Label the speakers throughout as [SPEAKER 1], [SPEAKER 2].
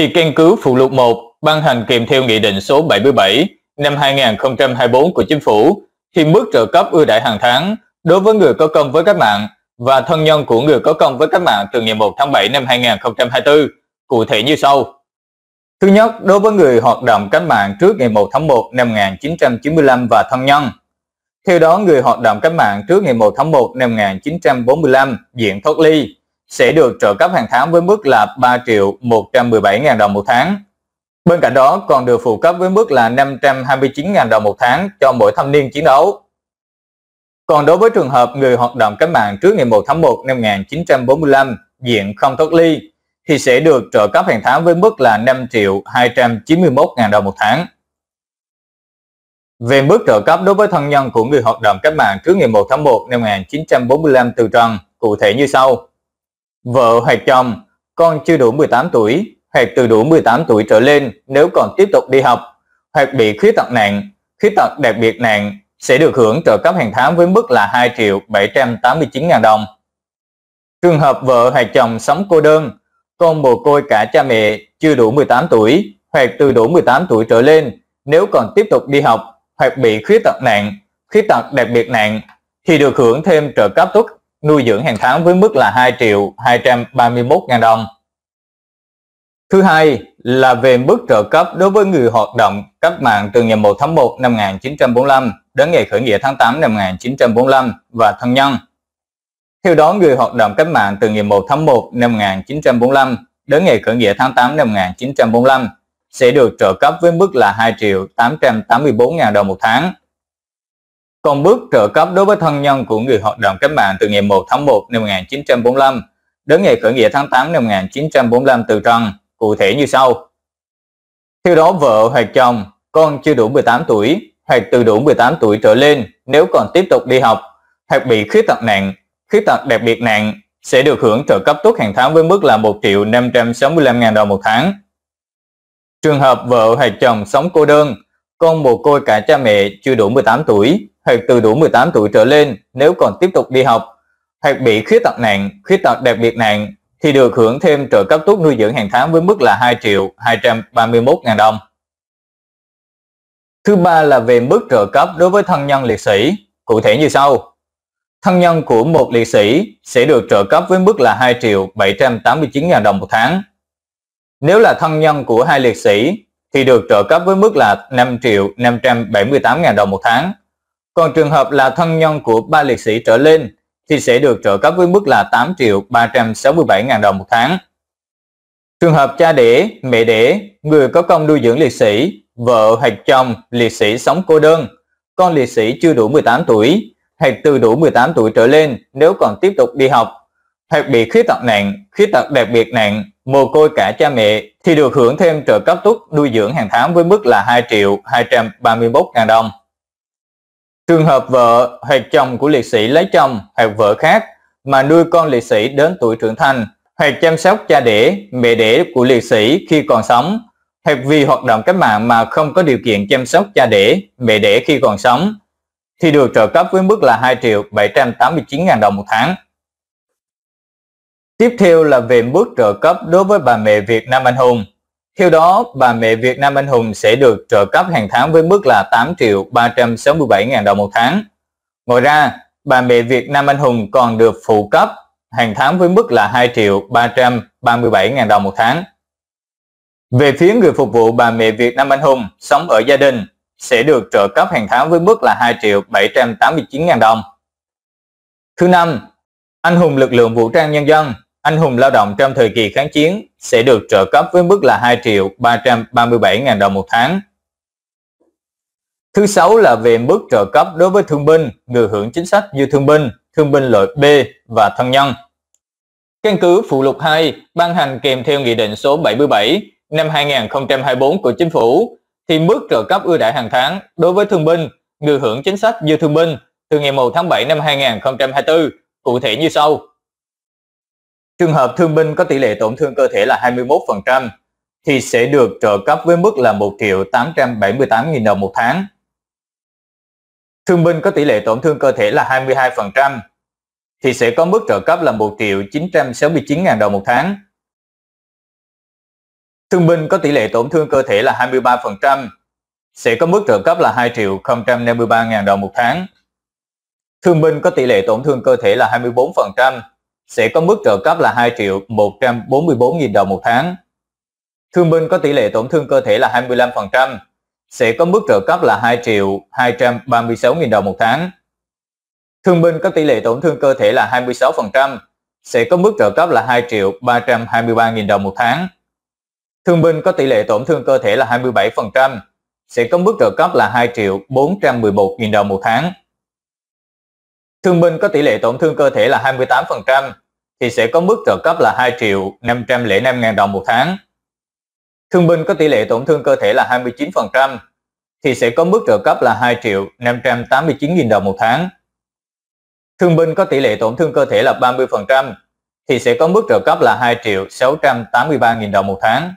[SPEAKER 1] thì căn cứ phụ lục 1 ban hành kèm theo Nghị định số 77 năm 2024 của Chính phủ thì mức trợ cấp ưu đãi hàng tháng đối với người có công với cách mạng và thân nhân của người có công với cách mạng từ ngày 1 tháng 7 năm 2024, cụ thể như sau. Thứ nhất, đối với người hoạt động cách mạng trước ngày 1 tháng 1 năm 1995 và thân nhân. Theo đó, người hoạt động cách mạng trước ngày 1 tháng 1 năm 1945 diện thoát ly, sẽ được trợ cấp hàng tháng với mức là 3 triệu 117 ngàn đồng một tháng. Bên cạnh đó còn được phụ cấp với mức là 529 ngàn đồng một tháng cho mỗi thanh niên chiến đấu. Còn đối với trường hợp người hoạt động cách mạng trước ngày 1 tháng 1 năm 1945 diện không thoát ly thì sẽ được trợ cấp hàng tháng với mức là 5 triệu 291 ngàn đồng một tháng. Về mức trợ cấp đối với thân nhân của người hoạt động cách mạng trước ngày 1 tháng 1 năm 1945 từ trần, cụ thể như sau. Vợ hoặc chồng, con chưa đủ 18 tuổi, hoặc từ đủ 18 tuổi trở lên nếu còn tiếp tục đi học, hoặc bị khuyết tật nặng, khuyết tật đặc biệt nặng sẽ được hưởng trợ cấp hàng tháng với mức là 2 triệu 789 ngàn đồng. Trường hợp vợ hoặc chồng sống cô đơn, con mồ côi cả cha mẹ chưa đủ 18 tuổi hoặc từ đủ 18 tuổi trở lên nếu còn tiếp tục đi học hoặc bị khuyết tật nặng, khuyết tật đặc biệt nặng thì được hưởng thêm trợ cấp tốt nuôi dưỡng hàng tháng với mức là 2 triệu 231 ngàn đồng. Thứ hai là về mức trợ cấp đối với người hoạt động cách mạng từ ngày 1 tháng 1 năm 1945 đến ngày khởi nghĩa tháng 8 năm 1945 và thân nhân. Theo đó, người hoạt động cách mạng từ ngày 1 tháng 1 năm 1945 đến ngày khởi nghĩa tháng 8 năm 1945 sẽ được trợ cấp với mức là 2 triệu 884 ngàn đồng một tháng còn bước trợ cấp đối với thân nhân của người hoạt động cách mạng từ ngày 1 tháng 1 năm 1945 đến ngày khởi nghĩa tháng 8 năm 1945 từ trần, cụ thể như sau. Theo đó vợ hoặc chồng, con chưa đủ 18 tuổi, hoặc từ đủ 18 tuổi trở lên nếu còn tiếp tục đi học, hoặc bị khuyết tật nặng, khuyết tật đặc biệt nặng, sẽ được hưởng trợ cấp tốt hàng tháng với mức là 1 triệu 565 ngàn đồng một tháng. Trường hợp vợ hoặc chồng sống cô đơn, con mồ côi cả cha mẹ chưa đủ 18 tuổi, hoặc từ đủ 18 tuổi trở lên nếu còn tiếp tục đi học, hoặc bị khuyết tật nặng, khuyết tật đặc biệt nặng thì được hưởng thêm trợ cấp thuốc nuôi dưỡng hàng tháng với mức là 2 triệu 231 ngàn đồng. Thứ ba là về mức trợ cấp đối với thân nhân liệt sĩ, cụ thể như sau. Thân nhân của một liệt sĩ sẽ được trợ cấp với mức là 2 triệu 789 ngàn đồng một tháng. Nếu là thân nhân của hai liệt sĩ thì được trợ cấp với mức là 5 triệu 578 ngàn đồng một tháng. Còn trường hợp là thân nhân của ba liệt sĩ trở lên thì sẽ được trợ cấp với mức là 8 triệu 367 ngàn đồng một tháng. Trường hợp cha đẻ, mẹ đẻ, người có công nuôi dưỡng liệt sĩ, vợ hoặc chồng liệt sĩ sống cô đơn, con liệt sĩ chưa đủ 18 tuổi, hoặc từ đủ 18 tuổi trở lên nếu còn tiếp tục đi học, hoặc bị khuyết tật nặng, khuyết tật đặc biệt nặng, mồ côi cả cha mẹ thì được hưởng thêm trợ cấp túc nuôi dưỡng hàng tháng với mức là 2 triệu 231 ngàn đồng. Trường hợp vợ hoặc chồng của liệt sĩ lấy chồng hoặc vợ khác mà nuôi con liệt sĩ đến tuổi trưởng thành hoặc chăm sóc cha đẻ, mẹ đẻ của liệt sĩ khi còn sống hoặc vì hoạt động cách mạng mà không có điều kiện chăm sóc cha đẻ, mẹ đẻ khi còn sống thì được trợ cấp với mức là 2 triệu 789 ngàn đồng một tháng. Tiếp theo là về mức trợ cấp đối với bà mẹ Việt Nam Anh Hùng. Theo đó, bà mẹ Việt Nam Anh Hùng sẽ được trợ cấp hàng tháng với mức là 8 triệu 367 ngàn đồng một tháng. Ngoài ra, bà mẹ Việt Nam Anh Hùng còn được phụ cấp hàng tháng với mức là 2 triệu 337 ngàn đồng một tháng. Về phía người phục vụ bà mẹ Việt Nam Anh Hùng sống ở gia đình sẽ được trợ cấp hàng tháng với mức là 2 triệu 789 ngàn đồng. Thứ năm, anh hùng lực lượng vũ trang nhân dân, anh hùng lao động trong thời kỳ kháng chiến sẽ được trợ cấp với mức là 2 triệu 337 ngàn đồng một tháng. Thứ sáu là về mức trợ cấp đối với thương binh, người hưởng chính sách như thương binh, thương binh loại B và thân nhân. Căn cứ phụ lục 2 ban hành kèm theo Nghị định số 77 năm 2024 của Chính phủ thì mức trợ cấp ưu đãi hàng tháng đối với thương binh, người hưởng chính sách như thương binh từ ngày 1 tháng 7 năm 2024 cụ thể như sau. Trường hợp thương binh có tỷ lệ tổn thương cơ thể là 21% thì sẽ được trợ cấp với mức là 1 triệu 878.000 đồng một tháng. Thương binh có tỷ lệ tổn thương cơ thể là 22% thì sẽ có mức trợ cấp là 1 triệu 969.000 đồng một tháng. Thương binh có tỷ lệ tổn thương cơ thể là 23% sẽ có mức trợ cấp là 2 triệu 053.000 đồng một tháng. Thương binh có tỷ lệ tổn thương cơ thể là 24% sẽ có mức trợ cấp là 2 triệu 144 nghìn đồng một tháng. Thương binh có tỷ lệ tổn thương cơ thể là 25%, sẽ có mức trợ cấp là 2 triệu 236 nghìn đồng một tháng. Thương binh có tỷ lệ tổn thương cơ thể là 26%, sẽ có mức trợ cấp là 2 triệu 323 nghìn đồng một tháng. Thương binh có tỷ lệ tổn thương cơ thể là 27%, sẽ có mức trợ cấp là 2 triệu 411 nghìn đồng một tháng. Thương binh có tỷ lệ tổn thương cơ thể là 28% thì sẽ có mức trợ cấp là 2 triệu 505 ngàn đồng một tháng. Thương binh có tỷ lệ tổn thương cơ thể là 29% thì sẽ có mức trợ cấp là 2 triệu 589 nghìn đồng một tháng. Thương binh có tỷ lệ tổn thương cơ thể là 30% thì sẽ có mức trợ cấp là 2 triệu 683 nghìn đồng một tháng.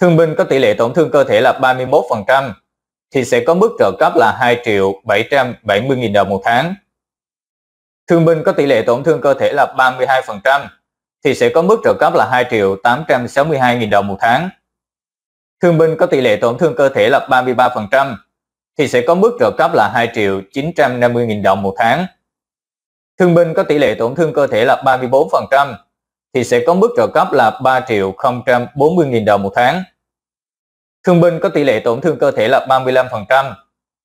[SPEAKER 1] Thương binh có tỷ lệ tổn thương cơ thể là 31% thì sẽ có mức trợ cấp là 2 triệu 770 nghìn đồng một tháng thương binh có tỷ lệ tổn thương cơ thể là 32% thì sẽ có mức trợ cấp là 2 triệu 862 nghìn đồng một tháng. Thương binh có tỷ lệ tổn thương cơ thể là 33% thì sẽ có mức trợ cấp là 2 triệu 950 nghìn đồng một tháng. Thương binh có tỷ lệ tổn thương cơ thể là 34% thì sẽ có mức trợ cấp là 3 triệu 040 nghìn đồng một tháng. Thương binh có tỷ lệ tổn thương cơ thể là 35%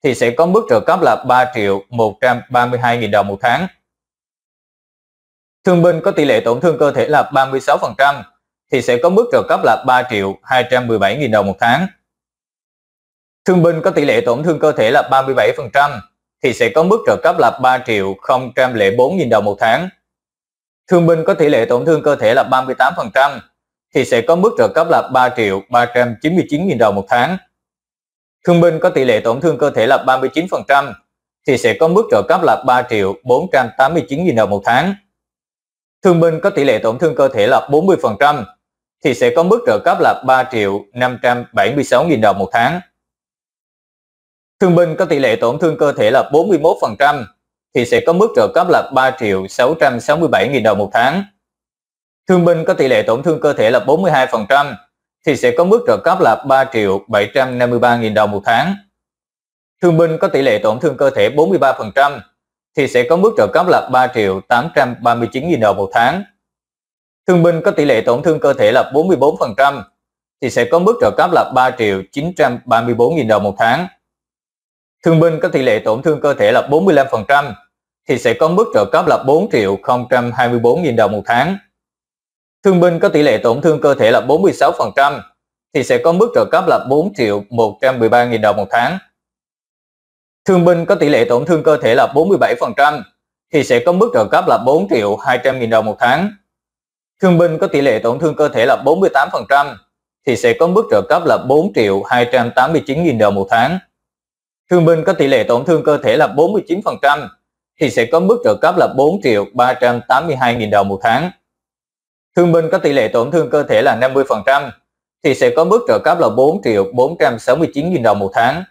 [SPEAKER 1] thì sẽ có mức trợ cấp là 3 triệu 132 nghìn đồng một tháng thương binh có tỷ lệ tổn thương cơ thể là 36% thì sẽ có mức trợ cấp là 3 triệu 217 nghìn đồng một tháng. Thương binh có tỷ lệ tổn thương cơ thể là 37% thì sẽ có mức trợ cấp là 3 triệu 004 nghìn đồng một tháng. Thương binh có tỷ lệ tổn thương cơ thể là 38% thì sẽ có mức trợ cấp là 3 triệu 399 nghìn đồng một tháng. Thương binh có tỷ lệ tổn thương cơ thể là 39% thì sẽ có mức trợ cấp là 3 triệu 489 nghìn đồng một tháng thương binh có tỷ lệ tổn thương cơ thể là 40%, thì sẽ có mức trợ cấp là 3 triệu 576 nghìn đồng một tháng. Thương binh có tỷ lệ tổn thương cơ thể là 41%, thì sẽ có mức trợ cấp là 3 triệu 667 nghìn đồng một tháng. Thương binh có tỷ lệ tổn thương cơ thể là 42%, thì sẽ có mức trợ cấp là 3 triệu 753 nghìn đồng một tháng. Thương binh có tỷ lệ tổn thương cơ thể 43%, thì sẽ có mức trợ cấp là 3 triệu 839 nghìn đồng một tháng. Thương binh có tỷ lệ tổn thương cơ thể là 44% thì sẽ có mức trợ cấp là 3 triệu 934 nghìn đồng một tháng. Thương binh có tỷ lệ tổn thương cơ thể là 45% thì sẽ có mức trợ cấp là 4 triệu 024 nghìn đồng một tháng. Thương binh có tỷ lệ tổn thương cơ thể là 46% thì sẽ có mức trợ cấp là 4 triệu 113 nghìn đồng một tháng. Thương binh có tỷ lệ tổn thương cơ thể là 47% thì sẽ có mức trợ cấp là 4 triệu 200 nghìn đồng một tháng. Thương binh có tỷ lệ tổn thương cơ thể là 48% thì sẽ có mức trợ cấp là 4 triệu 289 nghìn đồng một tháng. Thương binh có tỷ lệ tổn thương cơ thể là 49% thì sẽ có mức trợ cấp là 4 triệu 382 nghìn đồng một tháng. Thương binh có tỷ lệ tổn thương cơ thể là 50% thì sẽ có mức trợ cấp là 4 triệu 469 nghìn đồng một tháng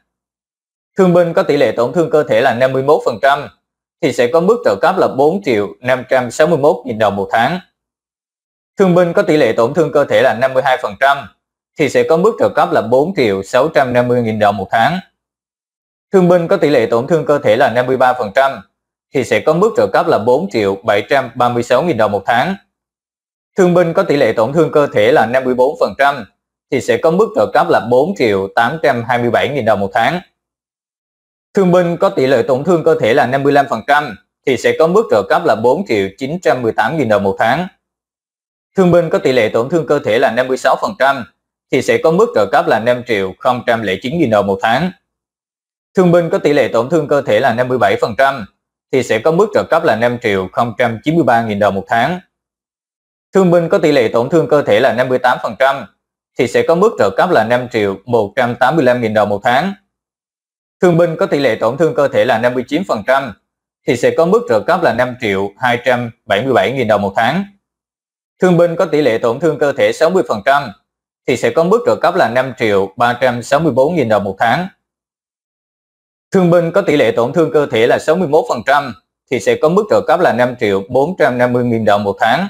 [SPEAKER 1] thương binh có tỷ lệ tổn thương cơ thể là 51% thì sẽ có mức trợ cấp là 4 triệu 561.000 đồng một tháng. Thương binh có tỷ lệ tổn thương cơ thể là 52% thì sẽ có mức trợ cấp là 4 triệu 650.000 đồng một tháng. Thương binh có tỷ lệ tổn thương cơ thể là 53% thì sẽ có mức trợ cấp là 4 triệu 736.000 đồng một tháng. Thương binh có tỷ lệ tổn thương cơ thể là 54% thì sẽ có mức trợ cấp là 4 triệu 827.000 đồng một tháng. Thương binh có tỷ lệ tổn thương cơ thể là 55% thì sẽ có mức trợ cấp là 4 triệu 918 000 đồng một tháng. Thương binh có tỷ lệ tổn thương cơ thể là 56% thì sẽ có mức trợ cấp là 5 triệu 009 000 đồng một tháng. Thương binh có tỷ lệ tổn thương cơ thể là 57% thì sẽ có mức trợ cấp là 5 triệu 093 000 đồng một tháng. Thương binh có tỷ lệ tổn thương cơ thể là 58% thì sẽ có mức trợ cấp là 5 triệu 185 000 đồng một tháng. Thương binh có tỷ lệ tổn thương cơ thể là 59% thì sẽ có mức trợ cấp là 5 triệu 277 000 đồng một tháng. Thương binh có tỷ lệ tổn thương cơ thể 60% thì sẽ có mức trợ cấp là 5 triệu 364 000 đồng một tháng. Thương binh có tỷ lệ tổn thương cơ thể là 61% thì sẽ có mức trợ cấp là 5 triệu 450 000 đồng một tháng.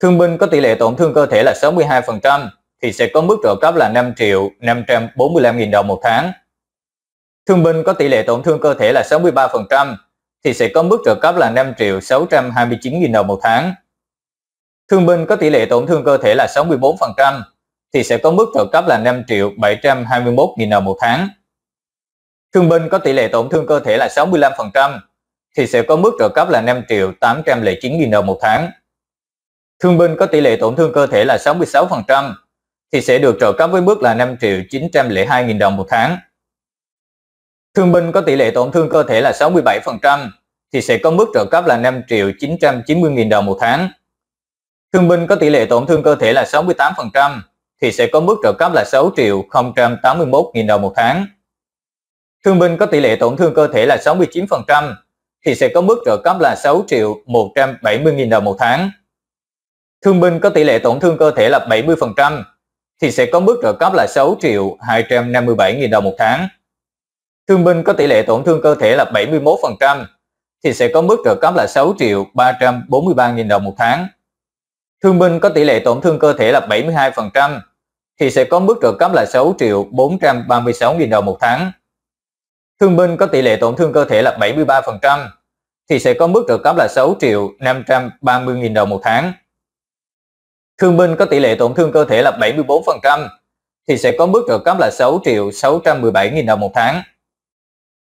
[SPEAKER 1] Thương binh có tỷ lệ tổn thương cơ thể là 62% thì sẽ có mức trợ cấp là 5 triệu 545 000 đồng một tháng. Thương binh có tỷ lệ tổn thương cơ thể là 63% thì sẽ có mức trợ cấp là 5 triệu 629 000 đồng một tháng. Thương binh có tỷ lệ tổn thương cơ thể là 64% thì sẽ có mức trợ cấp là 5 triệu 721 000 đồng một tháng. Thương binh có tỷ lệ tổn thương cơ thể là 65% thì sẽ có mức trợ cấp là 5 triệu 809 000 đồng một tháng. Thương binh có tỷ lệ tổn thương cơ thể là 66% thì sẽ được trợ cấp với mức là 5 triệu 902 000 đồng một tháng. Thương binh có tỷ lệ tổn thương cơ thể là 67% thì sẽ có mức trợ cấp là 5 triệu 990 nghìn đồng một tháng. Thương binh có tỷ lệ tổn thương cơ thể là 68% thì sẽ có mức trợ cấp là 6 triệu 081 nghìn đồng một tháng. Thương binh có tỷ lệ tổn thương cơ thể là 69% thì sẽ có mức trợ cấp là 6 triệu 170 nghìn đồng một tháng. Thương binh có tỷ lệ tổn thương cơ thể là 70% thì sẽ có mức trợ cấp là 6 triệu 257 nghìn đồng một tháng thương binh có tỷ lệ tổn thương cơ thể là 71% thì sẽ có mức trợ cấp là 6 triệu 343.000 đồng một tháng. Thương binh có tỷ lệ tổn thương cơ thể là 72% thì sẽ có mức trợ cấp là 6 triệu 436.000 đồng một tháng. Thương binh có tỷ lệ tổn thương cơ thể là 73% thì sẽ có mức trợ cấp là 6 triệu 530.000 đồng một tháng. Thương binh có tỷ lệ tổn thương cơ thể là 74% thì sẽ có mức trợ cấp là 6 triệu 617.000 đồng một tháng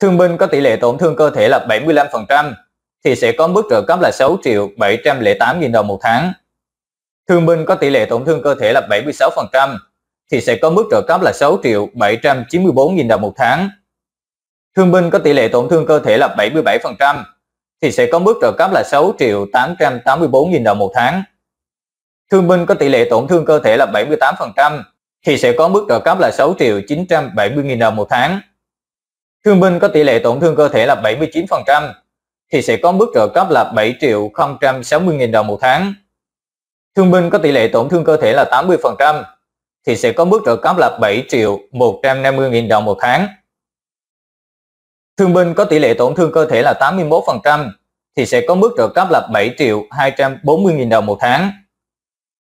[SPEAKER 1] thương binh có tỷ lệ tổn thương cơ thể là 75% thì sẽ có mức trợ cấp là 6 triệu 708 nghìn đồng một tháng. Thương binh có tỷ lệ tổn thương cơ thể là 76% thì sẽ có mức trợ cấp là 6 triệu 794 nghìn đồng một tháng. Thương binh có tỷ lệ tổn thương cơ thể là 77% thì sẽ có mức trợ cấp là 6 triệu 884 nghìn đồng một tháng. Thương binh có tỷ lệ tổn thương cơ thể là 78% thì sẽ có mức trợ cấp là 6 triệu 970 nghìn đồng một tháng thương binh có tỷ lệ tổn thương cơ thể là 79%, thì sẽ có mức trợ cấp là 7 triệu 060 000 đồng một tháng. Thương binh có tỷ lệ tổn thương cơ thể là 80%, thì sẽ có mức trợ cấp là 7 triệu 150 000 đồng một tháng. Thương binh có tỷ lệ tổn thương cơ thể là 81%, thì sẽ có mức trợ cấp là 7 triệu 240 000 đồng một tháng.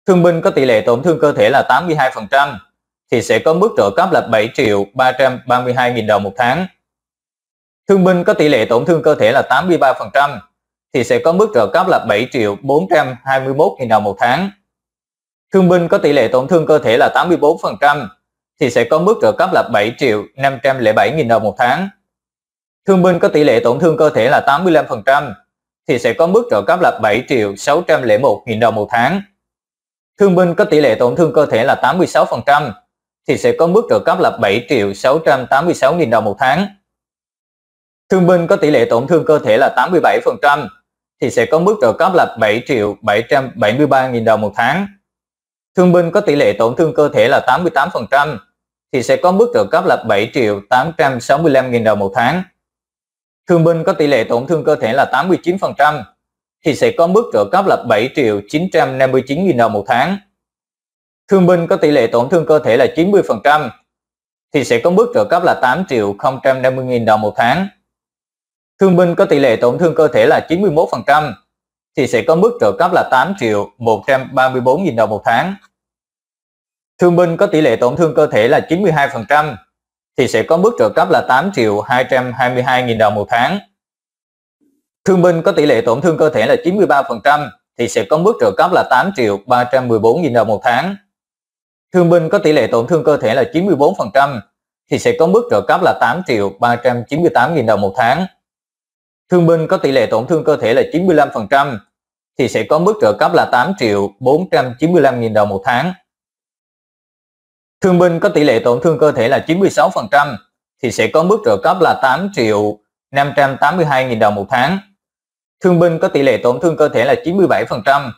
[SPEAKER 1] Thương binh có tỷ lệ tổn thương cơ thể là 82%, thì sẽ có mức trợ cấp là 7 triệu 332 000 đồng một tháng thương binh có tỷ lệ tổn thương cơ thể là 83% thì sẽ có mức trợ cấp là 7 triệu 421 000 đồng một tháng. Thương binh có tỷ lệ tổn thương cơ thể là 84% thì sẽ có mức trợ cấp là 7 triệu 507 000 đồng một tháng. Thương binh có tỷ lệ tổn thương cơ thể là 85% thì sẽ có mức trợ cấp là 7 triệu 601 000 đồng một tháng. Thương binh có tỷ lệ tổn thương cơ thể là 86% thì sẽ có mức trợ cấp là 7 triệu 686 000 đồng một tháng thương binh có tỷ lệ tổn thương cơ thể là 87% thì sẽ có mức trợ cấp là 7 triệu 773 nghìn đồng một tháng. Thương binh có tỷ lệ tổn thương cơ thể là 88% thì sẽ có mức trợ cấp là 7 triệu 865 nghìn đồng một tháng. Thương binh có tỷ lệ tổn thương cơ thể là 89% thì sẽ có mức trợ cấp là 7 triệu 959 nghìn đồng một tháng. Thương binh có tỷ lệ tổn thương cơ thể là 90% thì sẽ có mức trợ cấp là 8 triệu 050 nghìn đồng một tháng thương binh có tỷ lệ tổn thương cơ thể là 91% thì sẽ có mức trợ cấp là 8 triệu 134.000 đồng một tháng. Thương binh có tỷ lệ tổn thương cơ thể là 92% thì sẽ có mức trợ cấp là 8 triệu 222.000 đồng một tháng. Thương binh có tỷ lệ tổn thương cơ thể là 93% thì sẽ có mức trợ cấp là 8 triệu 314.000 đồng một tháng. Thương binh có tỷ lệ tổn thương cơ thể là 94% thì sẽ có mức trợ cấp là 8 triệu 398.000 đồng một tháng thương binh có tỷ lệ tổn thương cơ thể là 95% thì sẽ có mức trợ cấp là 8 triệu 495 nghìn đồng một tháng. Thương binh có tỷ lệ tổn thương cơ thể là 96% thì sẽ có mức trợ cấp là 8 triệu 582 nghìn đồng một tháng. Thương binh có tỷ lệ tổn thương cơ thể là 97%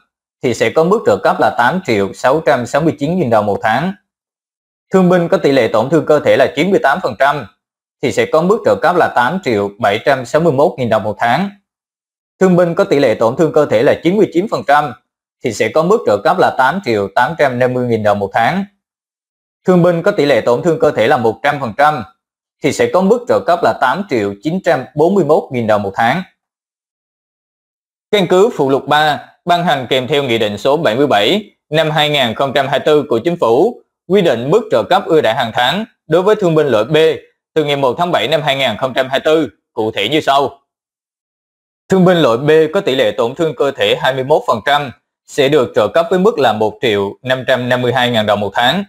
[SPEAKER 1] thì sẽ có mức trợ cấp là 8 triệu 669 nghìn đồng một tháng. Thương binh có tỷ lệ tổn thương cơ thể là 98% thì sẽ có mức trợ cấp là 8 triệu 761 000 đồng một tháng. Thương binh có tỷ lệ tổn thương cơ thể là 99% thì sẽ có mức trợ cấp là 8 triệu 850 000 đồng một tháng. Thương binh có tỷ lệ tổn thương cơ thể là 100% thì sẽ có mức trợ cấp là 8 triệu 941 000 đồng một tháng. Căn cứ phụ lục 3 ban hành kèm theo Nghị định số 77 năm 2024 của Chính phủ quy định mức trợ cấp ưu đãi hàng tháng đối với thương binh loại B từ ngày 1 tháng 7 năm 2024, cụ thể như sau. Thương binh loại B có tỷ lệ tổn thương cơ thể 21% sẽ được trợ cấp với mức là 1 triệu 552 ngàn đồng một tháng.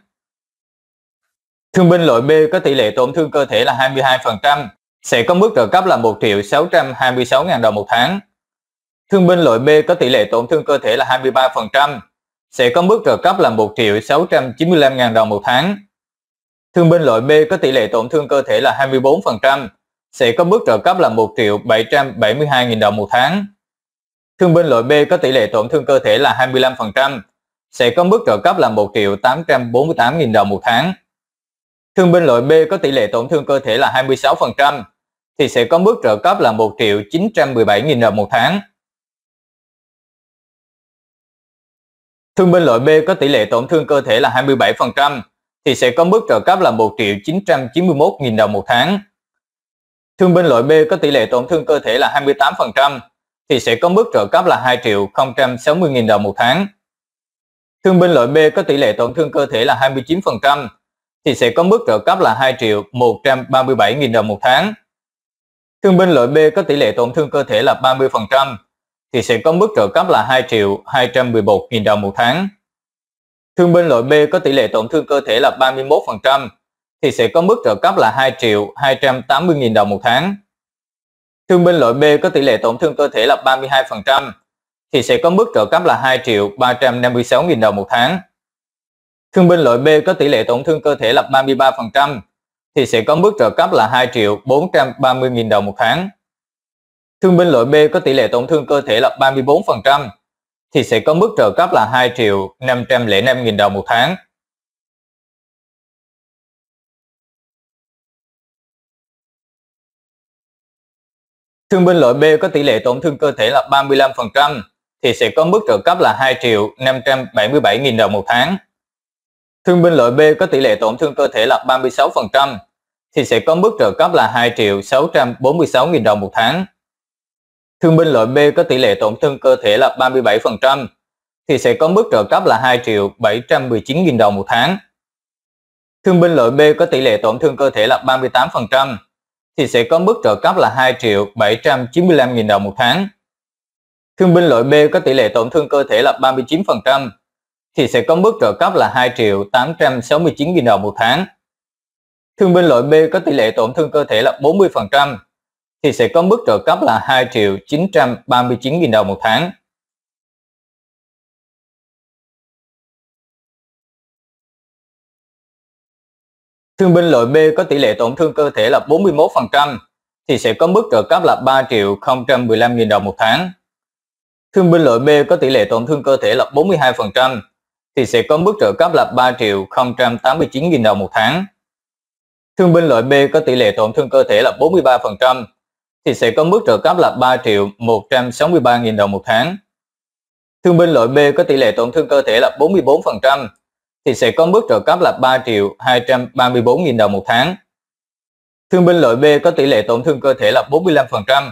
[SPEAKER 1] Thương binh loại B có tỷ lệ tổn thương cơ thể là 22% sẽ có mức trợ cấp là 1 triệu 626 ngàn đồng một tháng. Thương binh loại B có tỷ lệ tổn thương cơ thể là 23% sẽ có mức trợ cấp là 1 triệu 695 ngàn đồng một tháng. Thương binh loại B có tỷ lệ tổn thương cơ thể là 24%, sẽ có mức trợ cấp là 1 triệu 772.000 đồng một tháng. Thương binh loại B có tỷ lệ tổn thương cơ thể là 25%, sẽ có mức trợ cấp là 1 triệu 848.000 đồng một tháng. Thương binh loại B có tỷ lệ tổn thương cơ thể là 26%,
[SPEAKER 2] thì sẽ có mức trợ cấp là 1 triệu 917.000 đồng một tháng. Thương binh loại B có tỷ lệ tổn thương cơ thể là 27%,
[SPEAKER 1] thì sẽ có mức trợ cấp là 1 triệu 991.000 đồng một tháng. Thương binh loại B có tỷ lệ tổn thương cơ thể là 28% thì sẽ có mức trợ cấp là 2 triệu 060.000 đồng một tháng. Thương binh loại B có tỷ lệ tổn thương cơ thể là 29% thì sẽ có mức trợ cấp là 2 triệu 137.000 đồng một tháng. Thương binh loại B có tỷ lệ tổn thương cơ thể là 30% thì sẽ có mức trợ cấp là 2 triệu 211.000 đồng một tháng thương binh loại B có tỷ lệ tổn thương cơ thể là 31% thì sẽ có mức trợ cấp là 2 triệu 280 nghìn đồng một tháng. Thương binh loại B có tỷ lệ tổn thương cơ thể là 32% thì sẽ có mức trợ cấp là 2 triệu 356 nghìn đồng một tháng. Thương binh loại B có tỷ lệ tổn thương cơ thể là 33% thì sẽ có mức trợ cấp là 2 triệu 430 nghìn đồng một tháng. Thương binh loại B có tỷ lệ tổn thương cơ thể là 34%
[SPEAKER 2] thì sẽ có mức trợ cấp là 2 triệu 505 nghìn đồng một tháng. Thương binh loại B có tỷ lệ tổn thương cơ thể là 35%
[SPEAKER 1] thì sẽ có mức trợ cấp là 2 triệu 577 nghìn đồng một tháng. Thương binh loại B có tỷ lệ tổn thương cơ thể là 36% thì sẽ có mức trợ cấp là 2 triệu 646 nghìn đồng một tháng thương binh loại B có tỷ lệ tổn thương cơ thể là 37%, thì sẽ có mức trợ cấp là 2 triệu 719.000 đồng một tháng. Thương binh loại B có tỷ lệ tổn thương cơ thể là 38%, thì sẽ có mức trợ cấp là 2 triệu 795.000 đồng một tháng. Thương binh loại B có tỷ lệ tổn thương cơ thể là 39%, thì sẽ có mức trợ cấp là 2 triệu 869.000 đồng một tháng. Thương binh loại B có tỷ lệ tổn thương cơ thể là 40%,
[SPEAKER 2] thì sẽ có mức trợ cấp là 2 triệu 939.000 đồng một tháng. Thương binh loại B có tỷ lệ tổn thương cơ thể là 41%
[SPEAKER 1] thì sẽ có mức trợ cấp là 3 triệu 015.000 đồng một tháng. Thương binh loại B có tỷ lệ tổn thương cơ thể là 42% thì sẽ có mức trợ cấp là 3 triệu 089.000 đồng một tháng. Thương binh loại B có tỷ lệ tổn thương cơ thể là 43% thì sẽ có mức trợ cấp là 3 triệu 163.000 đồng một tháng. Thương binh loại B có tỷ lệ tổn thương cơ thể là 44% thì sẽ có mức trợ cấp là 3 triệu 234.000 đồng một tháng. Thương binh loại B có tỷ lệ tổn thương cơ thể là 45%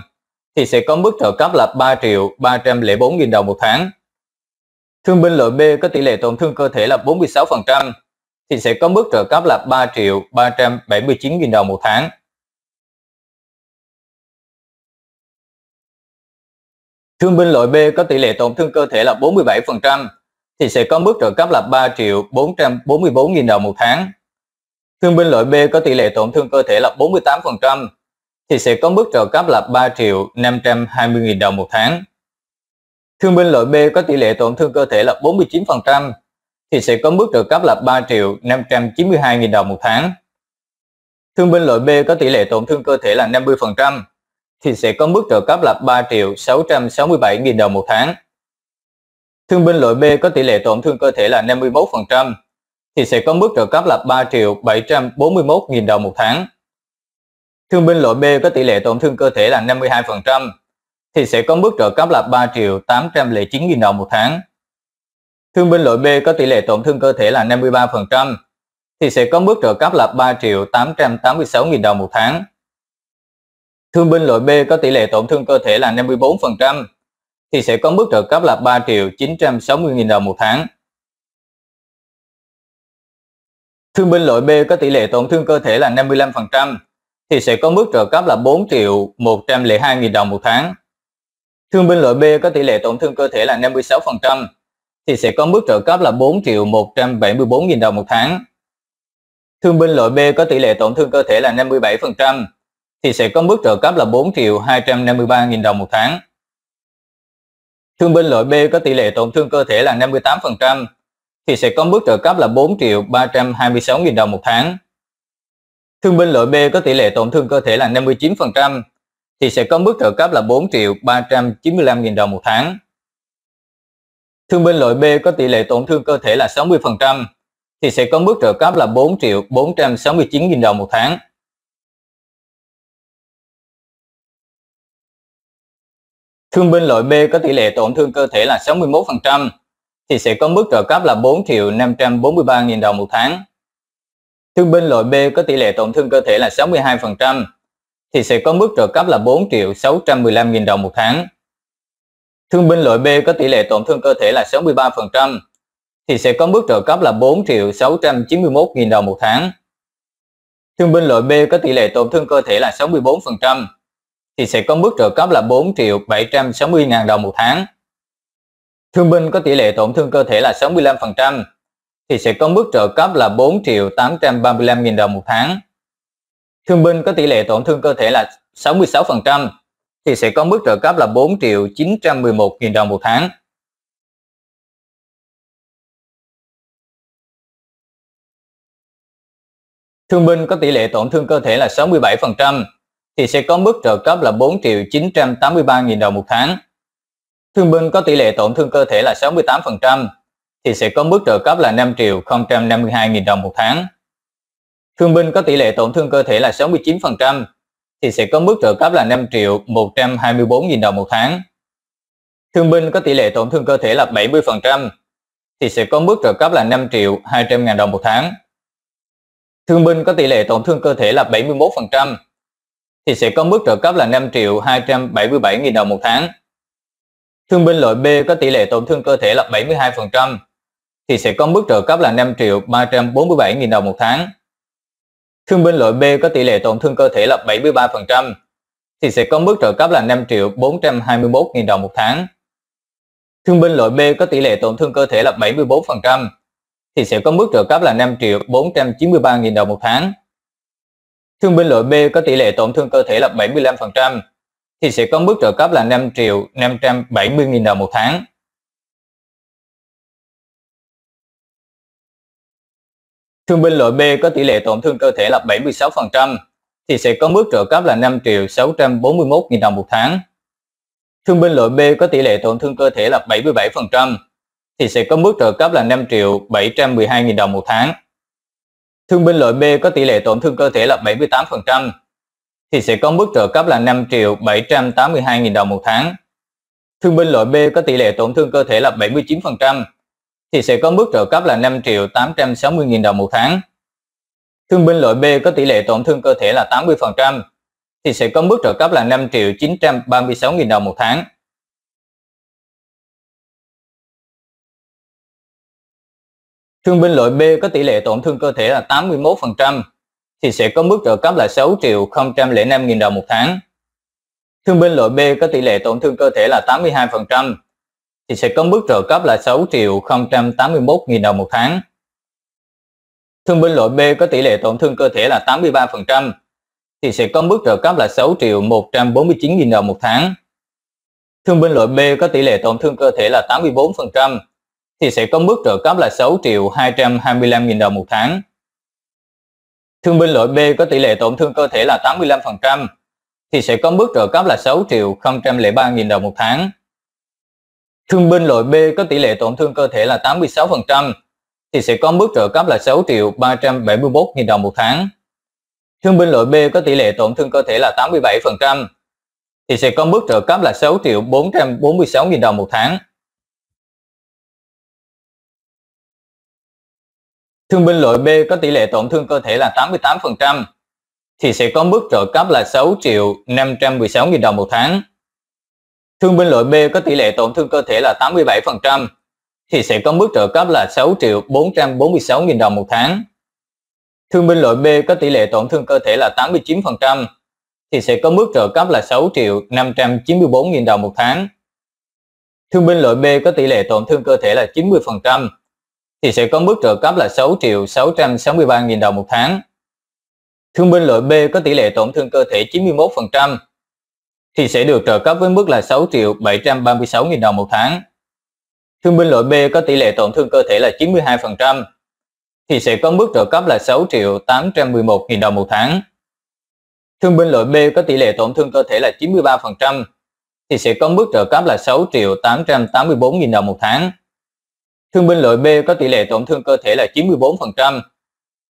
[SPEAKER 1] thì sẽ có mức trợ cấp là 3 triệu 304.000 đồng một tháng. Thương binh loại B có tỷ lệ tổn thương cơ thể là 46%
[SPEAKER 2] thì sẽ có mức trợ cấp là 3 triệu 379.000 đồng một tháng. Thương binh loại B có tỷ lệ tổn thương cơ thể là 47% thì sẽ có mức trợ cấp là 3 triệu 444
[SPEAKER 1] 000 đồng một tháng. Thương binh loại B có tỷ lệ tổn thương cơ thể là 48% thì sẽ có mức trợ cấp là 3 triệu 520 000 đồng một tháng. Thương binh loại B có tỷ lệ tổn thương cơ thể là 49% thì sẽ có mức trợ cấp là 3 triệu 592 000 đồng một tháng. Thương binh loại B có tỷ lệ tổn thương cơ thể là 50% thì sẽ có mức trợ cấp là 3 triệu 667.000 đồng một tháng. Thương binh loại B có tỷ lệ tổn thương cơ thể là 51% thì sẽ có mức trợ cấp là 3 triệu 741.000 đồng một tháng. Thương binh loại B có tỷ lệ tổn thương cơ thể là 52% thì sẽ có mức trợ cấp là 3 triệu 809.000 đồng một tháng. Thương binh loại B có tỷ lệ tổn thương cơ thể là 53% thì sẽ có mức trợ cấp là 3 triệu 886.000 đồng một tháng. Thương binh loại B có tỷ lệ tổn thương cơ thể là 54% thì sẽ có mức trợ cấp là 3 triệu 960 nghìn đồng một tháng. Thương binh loại B có tỷ lệ tổn thương cơ thể là 55% thì sẽ có mức trợ cấp là 4 triệu 102 nghìn đồng một tháng. Thương binh loại B có tỷ lệ tổn thương cơ thể là 56% thì sẽ có mức trợ cấp là 4 triệu 174 nghìn đồng một tháng. Thương binh loại B có tỷ lệ tổn thương cơ thể là 57% thì sẽ có mức trợ cấp là 4 triệu 253.000 đồng một tháng. Thương binh loại B có tỷ lệ tổn thương cơ thể là 58% thì sẽ có mức trợ cấp là 4 triệu 326.000 đồng một tháng. Thương binh loại B có tỷ lệ tổn thương cơ thể là 59% thì sẽ có mức trợ cấp là 4 triệu 395.000 đồng một tháng. Thương binh loại B có tỷ lệ tổn thương cơ thể là 60% thì sẽ có mức
[SPEAKER 2] trợ cấp là 4 triệu 469.000 đồng một tháng. Thương binh loại B có tỷ lệ tổn thương cơ
[SPEAKER 1] thể là 61% thì sẽ có mức trợ cấp là 4 triệu 543.000 đồng một tháng. Thương binh loại B có tỷ lệ tổn thương cơ thể là 62% thì sẽ có mức trợ cấp là 4 triệu 615.000 đồng một tháng. Thương binh loại B có tỷ lệ tổn thương cơ thể là 63% thì sẽ có mức trợ cấp là 4 triệu 691.000 đồng một tháng. Thương binh loại B có tỷ lệ tổn thương cơ thể là 64% thì sẽ có mức trợ cấp là 4 triệu 760 ngàn đồng một tháng. Thương binh có tỷ lệ tổn thương cơ thể là 65% thì sẽ có mức trợ cấp là 4 triệu 835 nghìn đồng một tháng. Thương binh có tỷ lệ tổn thương cơ thể là
[SPEAKER 2] 66% thì sẽ có mức trợ cấp là 4 triệu 911 nghìn đồng một tháng. Thương binh có tỷ lệ tổn thương cơ thể là 67% thì
[SPEAKER 1] sẽ có mức trợ cấp là 4 triệu 983 000 đồng một tháng. Thương binh có tỷ lệ tổn thương cơ thể là 68% thì sẽ có mức trợ cấp là 5 triệu 052 000 đồng một tháng. Thương binh có tỷ lệ tổn thương cơ thể là 69% thì sẽ có mức trợ cấp là 5 triệu 124 000 đồng một tháng. Thương binh có tỷ lệ tổn thương cơ thể là 70% thì sẽ có mức trợ cấp là 5 triệu 200 000 đồng một tháng. Thương binh có tỷ lệ tổn thương cơ thể là 71% thì sẽ có mức trợ cấp là 5 triệu 277 000 đồng một tháng. Thương binh loại B có tỷ lệ tổn thương cơ thể là 72% thì sẽ có mức trợ cấp là 5 triệu 347 000 đồng một tháng. Thương binh loại B có tỷ lệ tổn thương cơ thể là 73% thì sẽ có mức trợ cấp là 5 triệu 421 000 đồng một tháng. Thương binh loại B có tỷ lệ tổn thương cơ thể là 74% thì sẽ có mức trợ cấp là 5 triệu 493 000 đồng một tháng. Thương binh loại B có tỷ lệ tổn thương cơ thể là
[SPEAKER 2] 75% thì sẽ có mức trợ cấp là 5 triệu 570 000 đồng một tháng. Thương binh loại B có tỷ lệ tổn thương cơ thể là 76% thì sẽ có mức trợ cấp là 5
[SPEAKER 1] triệu 641 000 đồng một tháng. Thương binh loại B có tỷ lệ tổn thương cơ thể là 77% thì sẽ có mức trợ cấp là 5 triệu 712 000 đồng một tháng thương binh loại B có tỷ lệ tổn thương cơ thể là 78%, thì sẽ có mức trợ cấp là 5 triệu 782 000 đồng một tháng. Thương binh loại B có tỷ lệ tổn thương cơ thể là 79%, thì sẽ có mức trợ cấp là 5 triệu 860 000 đồng một tháng. Thương binh loại B có tỷ lệ tổn thương cơ thể là 80%, thì sẽ có
[SPEAKER 2] mức trợ cấp là 5 triệu 936 000 đồng một tháng. Thương binh loại B có tỷ lệ tổn thương cơ thể là 81% thì sẽ có mức trợ cấp là 6 triệu 005 nghìn đồng một
[SPEAKER 1] tháng. Thương binh loại B có tỷ lệ tổn thương cơ thể là 82% thì sẽ có mức trợ cấp là 6 triệu 081 nghìn đồng một tháng. Thương binh loại B có tỷ lệ tổn thương cơ thể là 83% thì sẽ có mức trợ cấp là 6 triệu 149 nghìn đồng một tháng. Thương binh loại B có tỷ lệ tổn thương cơ thể là 84% thì sẽ có mức trợ cấp là 6 triệu 225.000 đồng một tháng. Thương binh loại B có tỷ lệ tổn thương cơ thể là 85% thì sẽ có mức trợ cấp là 6 triệu 003.000 đồng một tháng. Thương binh loại B có tỷ lệ tổn thương cơ thể là 86% thì sẽ có mức trợ cấp là 6 triệu 371.000 đồng một tháng. Thương binh loại B có tỷ lệ tổn thương cơ thể là
[SPEAKER 2] 87% thì sẽ có mức trợ cấp là 6 triệu 446.000 đồng một tháng. thương binh loại B có tỷ lệ tổn thương cơ thể là 88% thì sẽ có mức trợ cấp là 6 triệu
[SPEAKER 1] 516 nghìn đồng một tháng. Thương binh loại B có tỷ lệ tổn thương cơ thể là 87% thì sẽ có mức trợ cấp là 6 triệu 446 nghìn đồng một tháng. Thương binh loại B có tỷ lệ tổn thương cơ thể là 89% thì sẽ có mức trợ cấp là 6 triệu 594 nghìn đồng một tháng. Thương binh loại B có tỷ lệ tổn thương cơ thể là 90% thì sẽ có mức trợ cấp là 6 triệu 663.000 đồng một tháng. Thương binh loại B có tỷ lệ tổn thương cơ thể 91% thì sẽ được trợ cấp với mức là 6 triệu 736.000 đồng một tháng. Thương binh loại B có tỷ lệ tổn thương cơ thể là 92% thì sẽ có mức trợ cấp là 6 triệu 811.000 đồng một tháng. Thương binh loại B có tỷ lệ tổn thương cơ thể là 93% thì sẽ có mức trợ cấp là 6 triệu 884.000 đồng một tháng thương binh loại B có tỷ lệ tổn thương cơ thể là 94%,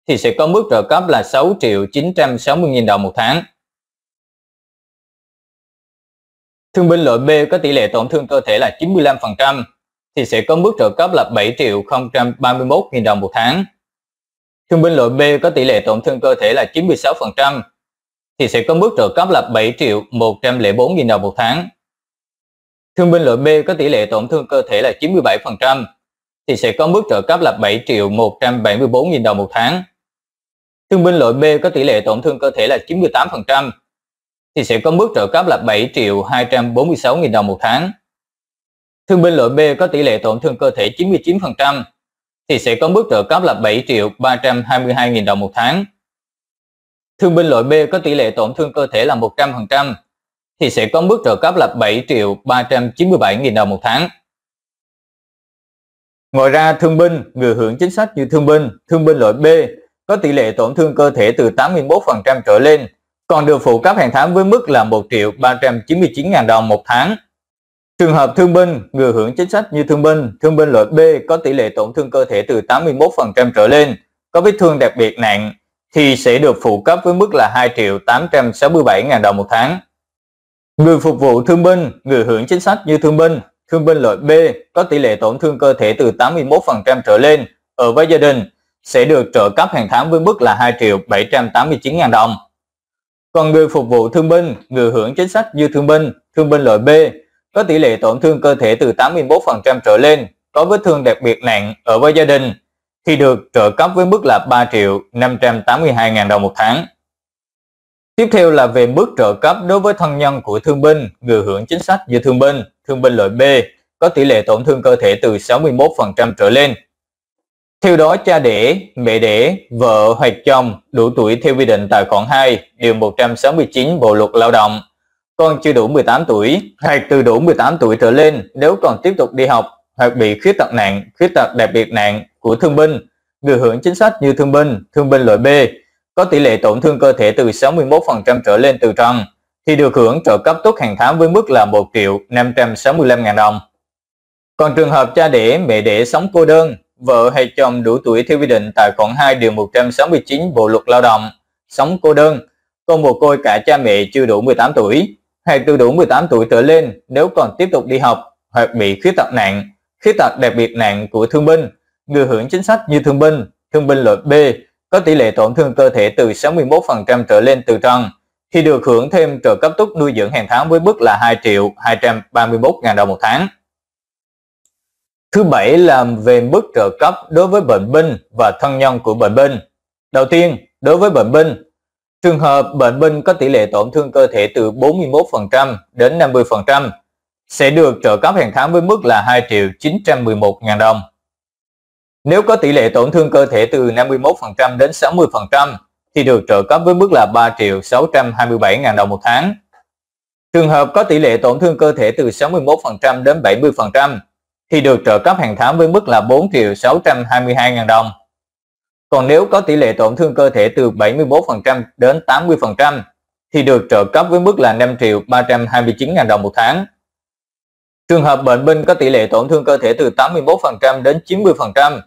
[SPEAKER 1] thì sẽ có mức trợ cấp là 6 triệu 960 nghìn đồng một tháng. Thương binh loại B có tỷ lệ tổn thương cơ thể là 95%, thì sẽ có mức trợ cấp là 7 triệu 031 nghìn đồng một tháng. Thương binh loại B có tỷ lệ tổn thương cơ thể là 96%, thì sẽ có mức trợ cấp là 7 triệu 104 nghìn đồng một tháng. Thương binh loại B có tỷ lệ tổn thương cơ thể là 97%, thì sẽ có mức trợ cấp là 7 triệu 174 000 đồng một tháng. Thương binh loại B có tỷ lệ tổn thương cơ thể là 98% thì sẽ có mức trợ cấp là 7 triệu 246 000 đồng một tháng. Thương binh loại B có tỷ lệ tổn thương cơ thể 99% thì sẽ có mức trợ cấp là 7 triệu 322 000 đồng một tháng. Thương binh loại B có tỷ lệ tổn thương cơ thể là 100% thì sẽ có mức trợ cấp là 7 triệu 397 000 đồng một tháng. Ngoài ra, thương binh, người hưởng chính sách như thương binh, thương binh loại B có tỷ lệ tổn thương cơ thể từ 81% trở lên, còn được phụ cấp hàng tháng với mức là 1 triệu 399 ngàn đồng một tháng. Trường hợp thương binh, người hưởng chính sách như thương binh, thương binh loại B có tỷ lệ tổn thương cơ thể từ 81% trở lên, có vết thương đặc biệt nặng, thì sẽ được phụ cấp với mức là 2 triệu 867 ngàn đồng một tháng. Người phục vụ thương binh, người hưởng chính sách như thương binh, Thương binh loại B có tỷ lệ tổn thương cơ thể từ 81% trở lên ở với gia đình sẽ được trợ cấp hàng tháng với mức là 2 triệu 789 ngàn đồng. Còn người phục vụ thương binh, người hưởng chính sách như thương binh, thương binh loại B có tỷ lệ tổn thương cơ thể từ 81% trở lên, có vết thương đặc biệt nặng ở với gia đình thì được trợ cấp với mức là 3 triệu 582 ngàn đồng một tháng. Tiếp theo là về mức trợ cấp đối với thân nhân của thương binh, người hưởng chính sách như thương binh, thương binh loại B có tỷ lệ tổn thương cơ thể từ 61% trở lên. Theo đó, cha đẻ, mẹ đẻ, vợ hoặc chồng đủ tuổi theo quy định tại khoản 2, điều 169 Bộ luật Lao động. Con chưa đủ 18 tuổi hoặc từ đủ 18 tuổi trở lên nếu còn tiếp tục đi học hoặc bị khuyết tật nặng, khuyết tật đặc biệt nặng của thương binh, người hưởng chính sách như thương binh, thương binh loại B, có tỷ lệ tổn thương cơ thể từ 61% trở lên từ trần thì được hưởng trợ cấp tốt hàng tháng với mức là 1 triệu 565 ngàn đồng. Còn trường hợp cha đẻ, mẹ đẻ sống cô đơn, vợ hay chồng đủ tuổi theo quy định tại khoản 2 điều 169 Bộ luật lao động, sống cô đơn, con mồ côi cả cha mẹ chưa đủ 18 tuổi, hay từ đủ 18 tuổi trở lên nếu còn tiếp tục đi học hoặc bị khuyết tật nặng, khuyết tật đặc biệt nặng của thương binh, người hưởng chính sách như thương binh, thương binh loại B có tỷ lệ tổn thương cơ thể từ 61% trở lên từ trần, thì được hưởng thêm trợ cấp túc nuôi dưỡng hàng tháng với mức là 2 triệu 231 ngàn đồng một tháng. Thứ bảy là về mức trợ cấp đối với bệnh binh và thân nhân của bệnh binh. Đầu tiên, đối với bệnh binh, trường hợp bệnh binh có tỷ lệ tổn thương cơ thể từ 41% đến 50% sẽ được trợ cấp hàng tháng với mức là 2 triệu 911 ngàn đồng. Nếu có tỷ lệ tổn thương cơ thể từ 51% đến 60%, thì được trợ cấp với mức là 3 triệu 627 ngàn đồng một tháng. Trường hợp có tỷ lệ tổn thương cơ thể từ 61% đến 70% thì được trợ cấp hàng tháng với mức là 4 triệu 622 ngàn đồng. Còn nếu có tỷ lệ tổn thương cơ thể từ 71% đến 80% thì được trợ cấp với mức là 5 triệu 329 ngàn đồng một tháng. Trường hợp bệnh binh có tỷ lệ tổn thương cơ thể từ 81% đến 90%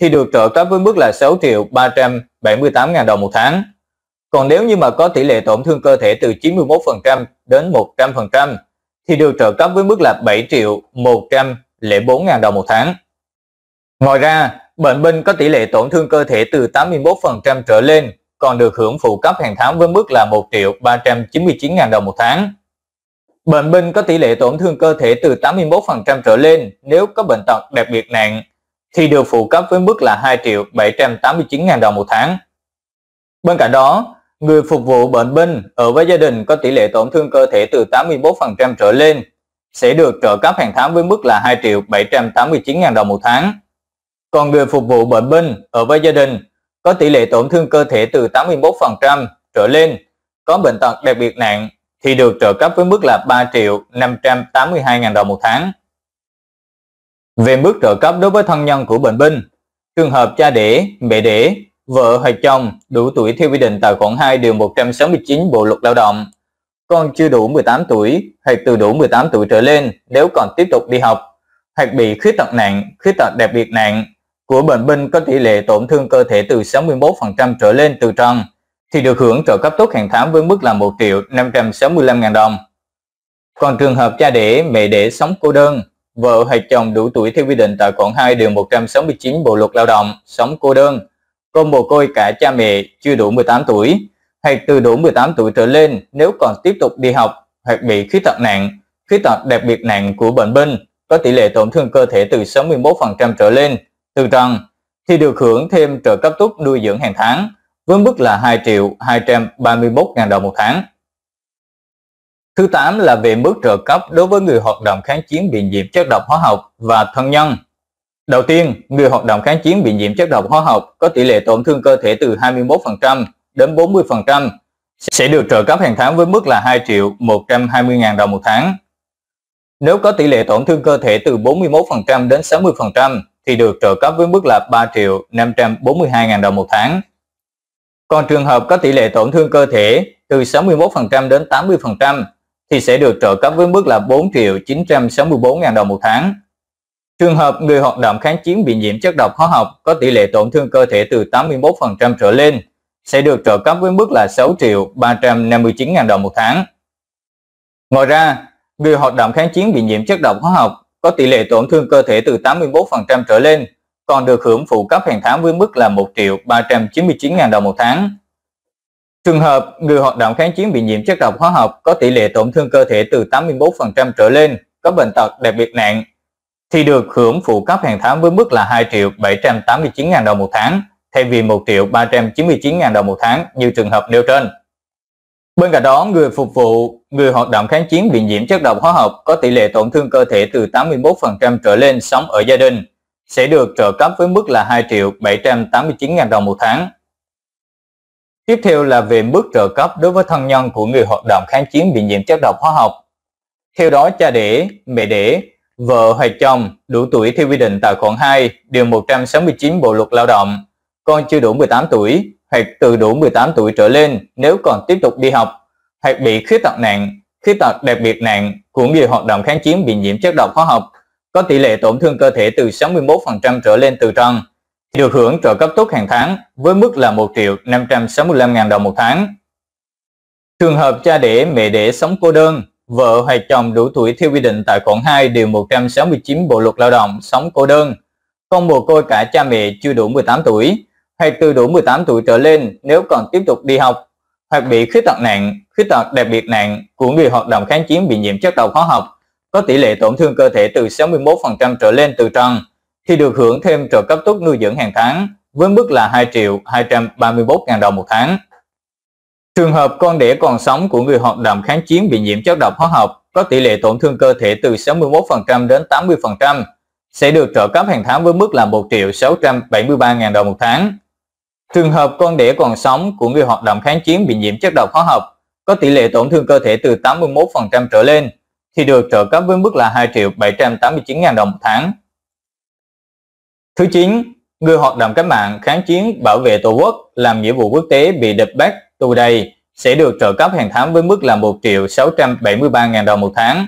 [SPEAKER 1] thì được trợ cấp với mức là 6 triệu 378 ngàn đồng một tháng. Còn nếu như mà có tỷ lệ tổn thương cơ thể từ 91% đến 100% thì được trợ cấp với mức là 7 triệu 104 ngàn đồng một tháng. Ngoài ra, bệnh binh có tỷ lệ tổn thương cơ thể từ 81% trở lên còn được hưởng phụ cấp hàng tháng với mức là 1 triệu 399 ngàn đồng một tháng. Bệnh binh có tỷ lệ tổn thương cơ thể từ 81% trở lên nếu có bệnh tật đặc biệt nặng thì được phụ cấp với mức là 2 triệu 789 ngàn đồng một tháng. Bên cạnh đó, người phục vụ bệnh binh ở với gia đình có tỷ lệ tổn thương cơ thể từ 81% trở lên sẽ được trợ cấp hàng tháng với mức là 2 triệu 789 ngàn đồng một tháng. Còn người phục vụ bệnh binh ở với gia đình có tỷ lệ tổn thương cơ thể từ 81% trở lên có bệnh tật đặc biệt nặng thì được trợ cấp với mức là 3 triệu 582 ngàn đồng một tháng. Về mức trợ cấp đối với thân nhân của bệnh binh, trường hợp cha đẻ, mẹ đẻ, vợ hoặc chồng đủ tuổi theo quy định tại khoản 2 điều 169 Bộ luật Lao động, con chưa đủ 18 tuổi hoặc từ đủ 18 tuổi trở lên nếu còn tiếp tục đi học, hoặc bị khuyết tật nặng, khuyết tật đặc biệt nặng của bệnh binh có tỷ lệ tổn thương cơ thể từ 61% trở lên từ trần thì được hưởng trợ cấp tốt hàng tháng với mức là 1 triệu 565 ngàn đồng. Còn trường hợp cha đẻ, mẹ đẻ sống cô đơn vợ hoặc chồng đủ tuổi theo quy định tại khoản 2 điều 169 Bộ luật Lao động, sống cô đơn, con mồ côi cả cha mẹ chưa đủ 18 tuổi, hoặc từ đủ 18 tuổi trở lên nếu còn tiếp tục đi học hoặc bị khuyết tật nặng, khuyết tật đặc biệt nặng của bệnh binh có tỷ lệ tổn thương cơ thể từ 61% trở lên, từ trần thì được hưởng thêm trợ cấp túc nuôi dưỡng hàng tháng với mức là 2 triệu 231 ngàn đồng một tháng. Thứ 8 là về mức trợ cấp đối với người hoạt động kháng chiến bị nhiễm chất độc hóa học và thân nhân. Đầu tiên, người hoạt động kháng chiến bị nhiễm chất độc hóa học có tỷ lệ tổn thương cơ thể từ 21% đến 40% sẽ được trợ cấp hàng tháng với mức là 2 triệu 120 ngàn đồng một tháng. Nếu có tỷ lệ tổn thương cơ thể từ 41% đến 60% thì được trợ cấp với mức là 3 triệu 542 ngàn đồng một tháng. Còn trường hợp có tỷ lệ tổn thương cơ thể từ 61% đến 80% thì sẽ được trợ cấp với mức là 4 triệu 964 ngàn đồng một tháng. Trường hợp người hoạt động kháng chiến bị nhiễm chất độc hóa học có tỷ lệ tổn thương cơ thể từ 81% trở lên sẽ được trợ cấp với mức là 6 triệu 359 ngàn đồng một tháng. Ngoài ra, người hoạt động kháng chiến bị nhiễm chất độc hóa học có tỷ lệ tổn thương cơ thể từ 81% trở lên còn được hưởng phụ cấp hàng tháng với mức là 1 triệu 399 ngàn đồng một tháng Trường hợp người hoạt động kháng chiến bị nhiễm chất độc hóa học có tỷ lệ tổn thương cơ thể từ 84% trở lên, có bệnh tật đặc biệt nặng, thì được hưởng phụ cấp hàng tháng với mức là 2 triệu 789 ngàn đồng một tháng, thay vì 1 triệu 399 ngàn đồng một tháng như trường hợp nêu trên. Bên cạnh đó, người phục vụ, người hoạt động kháng chiến bị nhiễm chất độc hóa học có tỷ lệ tổn thương cơ thể từ 81% trở lên sống ở gia đình, sẽ được trợ cấp với mức là 2 triệu 789 ngàn đồng một tháng Tiếp theo là về mức trợ cấp đối với thân nhân của người hoạt động kháng chiến bị nhiễm chất độc hóa học. Theo đó, cha đẻ, mẹ đẻ, vợ hoặc chồng đủ tuổi theo quy định tại khoản 2, điều 169 Bộ luật lao động, con chưa đủ 18 tuổi hoặc từ đủ 18 tuổi trở lên nếu còn tiếp tục đi học hoặc bị khuyết tật nặng, khuyết tật đặc biệt nặng của người hoạt động kháng chiến bị nhiễm chất độc hóa học có tỷ lệ tổn thương cơ thể từ 61% trở lên từ trần được hưởng trợ cấp tốt hàng tháng với mức là 1 triệu 565 ngàn đồng một tháng. Trường hợp cha đẻ mẹ đẻ sống cô đơn, vợ hoặc chồng đủ tuổi theo quy định tại khoản 2 điều 169 Bộ luật lao động sống cô đơn, con mồ côi cả cha mẹ chưa đủ 18 tuổi, hoặc từ đủ 18 tuổi trở lên nếu còn tiếp tục đi học, hoặc bị khuyết tật nặng, khuyết tật đặc biệt nặng của người hoạt động kháng chiến bị nhiễm chất độc hóa học, có tỷ lệ tổn thương cơ thể từ 61% trở lên từ trần thì được hưởng thêm trợ cấp tốt nuôi dưỡng hàng tháng với mức là 2 triệu 231 ngàn đồng một tháng. Trường hợp con đẻ còn sống của người hoạt động kháng chiến bị nhiễm chất độc hóa học có tỷ lệ tổn thương cơ thể từ 61% đến 80% sẽ được trợ cấp hàng tháng với mức là 1 triệu 673 ngàn đồng một tháng. Trường hợp con đẻ còn sống của người hoạt động kháng chiến bị nhiễm chất độc hóa học có tỷ lệ tổn thương cơ thể từ 81% trở lên thì được trợ cấp với mức là 2 triệu 789 ngàn đồng một tháng Thứ 9. Người hoạt động cách mạng kháng chiến bảo vệ Tổ quốc làm nghĩa vụ quốc tế bị địch bắt tù đầy sẽ được trợ cấp hàng tháng với mức là 1 triệu 673.000 đồng một tháng.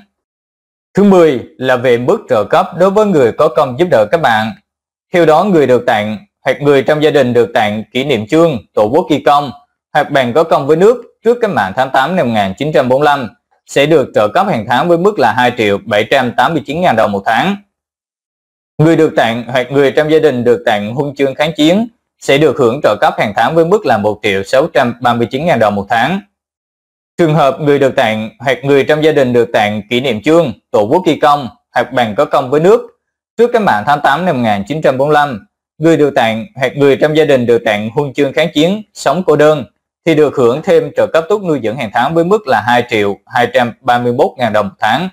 [SPEAKER 1] Thứ 10 là về mức trợ cấp đối với người có công giúp đỡ các bạn. Theo đó người được tặng hoặc người trong gia đình được tặng kỷ niệm chương Tổ quốc kỳ công hoặc bằng có công với nước trước cách mạng tháng 8 năm 1945 sẽ được trợ cấp hàng tháng với mức là 2 triệu 789.000 đồng một tháng. Người được tặng hoặc người trong gia đình được tặng huân chương kháng chiến sẽ được hưởng trợ cấp hàng tháng với mức là 1 triệu 639 ngàn đồng một tháng. Trường hợp người được tặng hoặc người trong gia đình được tặng kỷ niệm chương, tổ quốc kỳ công hoặc bằng có công với nước trước cách mạng tháng 8 năm 1945, người được tặng hoặc người trong gia đình được tặng huân chương kháng chiến, sống cô đơn thì được hưởng thêm trợ cấp tốt nuôi dưỡng hàng tháng với mức là 2 triệu 231 ngàn đồng một tháng.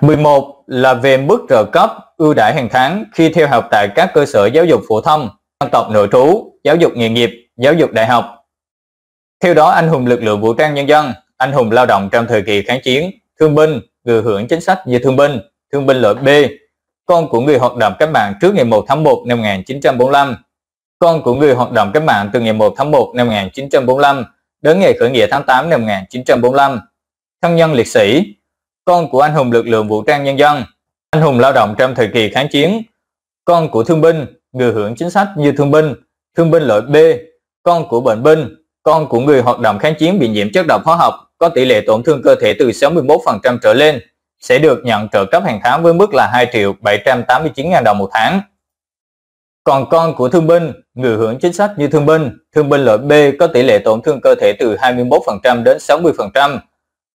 [SPEAKER 1] 11 là về mức trợ cấp ưu đãi hàng tháng khi theo học tại các cơ sở giáo dục phổ thông, dân tộc nội trú, giáo dục nghề nghiệp, giáo dục đại học. Theo đó, anh hùng lực lượng vũ trang nhân dân, anh hùng lao động trong thời kỳ kháng chiến, thương binh, người hưởng chính sách như thương binh, thương binh loại B, con của người hoạt động cách mạng trước ngày 1 tháng 1 năm 1945, con của người hoạt động cách mạng từ ngày 1 tháng 1 năm 1945 đến ngày khởi nghĩa tháng 8 năm 1945, thân nhân liệt sĩ, con của anh hùng lực lượng vũ trang nhân dân, anh hùng lao động trong thời kỳ kháng chiến, con của thương binh, người hưởng chính sách như thương binh, thương binh loại B, con của bệnh binh, con của người hoạt động kháng chiến bị nhiễm chất độc hóa học có tỷ lệ tổn thương cơ thể từ 61% trở lên sẽ được nhận trợ cấp hàng tháng với mức là 2 triệu 789 ngàn đồng một tháng. Còn con của thương binh, người hưởng chính sách như thương binh, thương binh loại B có tỷ lệ tổn thương cơ thể từ 21% đến 60%,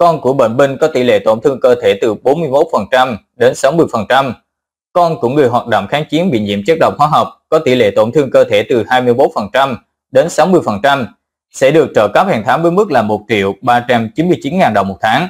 [SPEAKER 1] con của bệnh binh có tỷ lệ tổn thương cơ thể từ 41% đến 60%. Con của người hoạt động kháng chiến bị nhiễm chất độc hóa học có tỷ lệ tổn thương cơ thể từ
[SPEAKER 2] 21% đến 60%, sẽ được trợ cấp hàng tháng với mức là 1 triệu 399 ngàn đồng một tháng.